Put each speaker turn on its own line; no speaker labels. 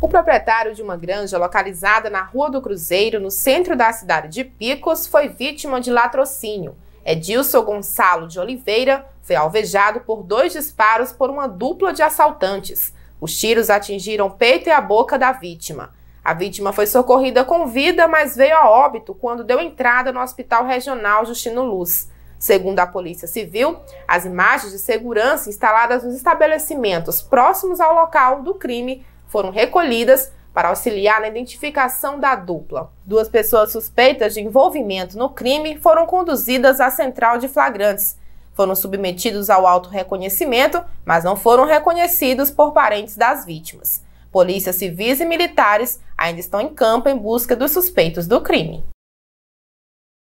O proprietário de uma granja localizada na Rua do Cruzeiro, no centro da cidade de Picos, foi vítima de latrocínio. Edilson Gonçalo de Oliveira foi alvejado por dois disparos por uma dupla de assaltantes. Os tiros atingiram o peito e a boca da vítima. A vítima foi socorrida com vida, mas veio a óbito quando deu entrada no Hospital Regional Justino Luz. Segundo a Polícia Civil, as imagens de segurança instaladas nos estabelecimentos próximos ao local do crime foram recolhidas para auxiliar na identificação da dupla. Duas pessoas suspeitas de envolvimento no crime foram conduzidas à central de flagrantes. Foram submetidos ao auto-reconhecimento, mas não foram reconhecidos por parentes das vítimas. Polícias civis e militares ainda estão em campo em busca dos suspeitos do crime.